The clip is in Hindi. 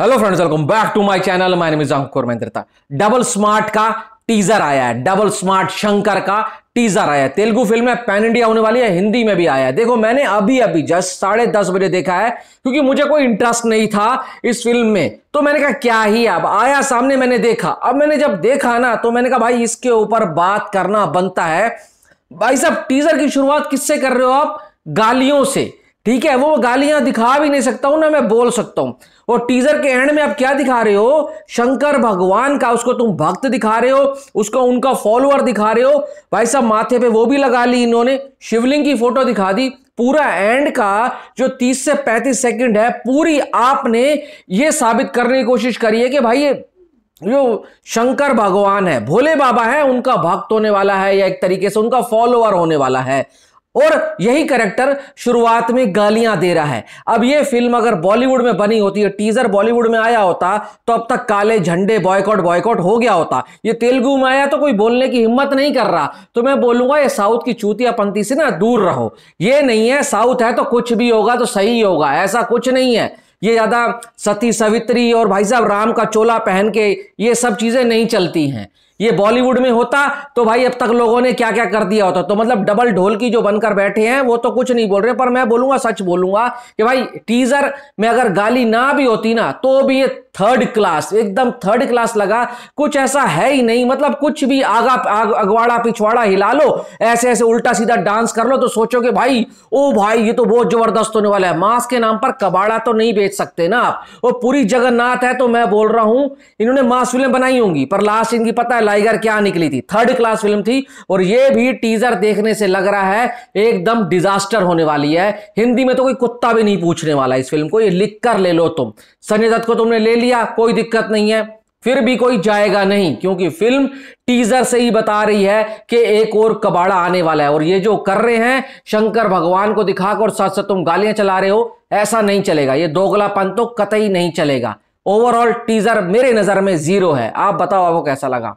hello friends welcome back to my channel my name is Ankur Mahindratta double smart का टीजर आया है डबल स्मार्ट शंकर का टीजर आया है तेलुगु फिल्म में पैन इंडिया होने वाली है हिंदी में भी आया है देखो मैंने अभी अभी जस्ट साढ़े दस बजे देखा है क्योंकि मुझे कोई इंटरेस्ट नहीं था इस फिल्म में तो मैंने कहा क्या ही अब आया सामने मैंने देखा अब मैंने जब देखा ना तो मैंने कहा भाई इसके ऊपर बात करना बनता है भाई साहब टीजर की शुरुआत किससे कर रहे हो आप गालियों से ठीक है वो गालियां दिखा भी नहीं सकता हूं ना मैं बोल सकता हूं और टीजर के एंड में आप क्या दिखा रहे हो शंकर भगवान का उसको तुम भक्त दिखा रहे हो उसको उनका फॉलोअर दिखा रहे हो भाई साहब माथे पे वो भी लगा ली इन्होंने शिवलिंग की फोटो दिखा दी पूरा एंड का जो 30 से 35 सेकंड है पूरी आपने ये साबित करने की कोशिश करी है कि भाई ये जो शंकर भगवान है भोले बाबा है उनका भक्त होने वाला है या एक तरीके से उनका फॉलोअर होने वाला है और यही करेक्टर शुरुआत में गालियां दे रहा है अब ये फिल्म अगर बॉलीवुड में बनी होती है टीजर बॉलीवुड में आया होता तो अब तक काले झंडे बॉयकॉट बॉयकॉट हो गया होता ये तेलुगु में आया तो कोई बोलने की हिम्मत नहीं कर रहा तो मैं बोलूंगा ये साउथ की चूतिया पंक्ति से ना दूर रहो ये नहीं है साउथ है तो कुछ भी होगा तो सही होगा ऐसा कुछ नहीं है ये ज़्यादा सती सवित्री और भाई साहब राम का चोला पहन के ये सब चीज़ें नहीं चलती हैं ये बॉलीवुड में होता तो भाई अब तक लोगों ने क्या क्या कर दिया होता तो मतलब डबल ढोल की जो बनकर बैठे हैं वो तो कुछ नहीं बोल रहे पर मैं बोलूंगा सच बोलूंगा कि भाई टीजर में अगर गाली ना भी होती ना तो भी ये थर्ड क्लास एकदम थर्ड क्लास लगा कुछ ऐसा है ही नहीं मतलब कुछ भी आगा आग, अगवाड़ा पिछवाड़ा हिला लो ऐसे ऐसे उल्टा सीधा डांस कर लो तो सोचो कि भाई ओ भाई ये तो बहुत जबरदस्त होने वाला है मांस के नाम पर कबाड़ा तो नहीं बेच सकते ना आप वो पूरी जगन्नाथ है तो मैं बोल रहा हूं इन्होंने मांस फिल्म बनाई होंगी पर लास्ट इनकी पता है टाइगर क्या निकली थी थर्ड क्लास फिल्म थी और ये भी टीजर देखने से लग रहा है एकदम डिजास्टर होने वाली है हिंदी में तो कोई कुत्ता भी नहीं पूछने वाला इस फिल्म को ये लिख कर ले लो तुम संजय दत्त को तुमने ले लिया कोई दिक्कत नहीं है फिर भी कोई जाएगा नहीं क्योंकि फिल्म टीजर से ही बता रही है कि एक और कबाड़ा आने वाला है और ये जो कर रहे हैं शंकर भगवान को दिखाकर और साथ साथ तुम गालियां चला रहे हो ऐसा नहीं चलेगा ये दोगलापन तो कतई नहीं चलेगा ओवरऑल टीजर मेरे नजर में जीरो है आप बताओ आपको कैसा लगा